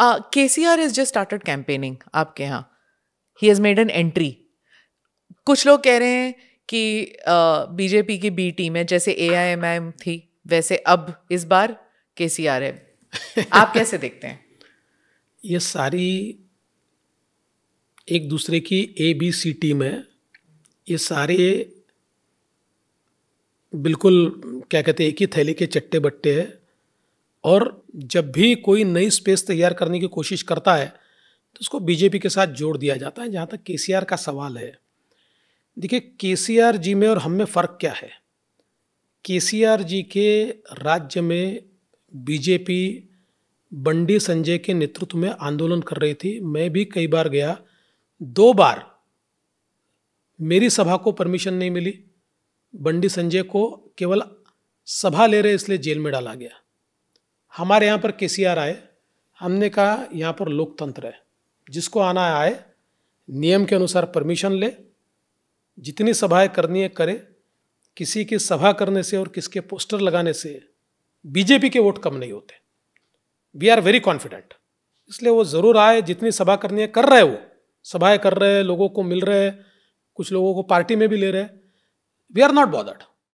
के C R is just started campaigning आपके यहाँ ही हैज़ मेड एन एंट्री कुछ लोग कह रहे हैं कि बीजेपी uh, की बी टीम है जैसे ए आई एम आई एम थी वैसे अब इस बार के सी आर है आप कैसे देखते हैं ये सारी एक दूसरे की ए बी सी टीम है ये सारे बिल्कुल क्या कहते हैं एक ही थैली के चट्टे बट्टे हैं और जब भी कोई नई स्पेस तैयार करने की कोशिश करता है तो उसको बीजेपी के साथ जोड़ दिया जाता है जहाँ तक के का सवाल है देखिए के जी में और हम में फ़र्क क्या है के जी के राज्य में बीजेपी बंडी संजय के नेतृत्व में आंदोलन कर रही थी मैं भी कई बार गया दो बार मेरी सभा को परमिशन नहीं मिली बंडी संजय को केवल सभा ले रहे इसलिए जेल में डाला गया हमारे यहाँ पर के आए हमने कहा यहाँ पर लोकतंत्र है जिसको आना आए नियम के अनुसार परमिशन ले जितनी सभाएं करनी है करे किसी की सभा करने से और किसके पोस्टर लगाने से बीजेपी के वोट कम नहीं होते वी आर वेरी कॉन्फिडेंट इसलिए वो ज़रूर आए जितनी सभा करनी है कर रहे वो सभाएं कर रहे हैं लोगों को मिल रहे हैं कुछ लोगों को पार्टी में भी ले रहे हैं वी आर नॉट बॉदर्ड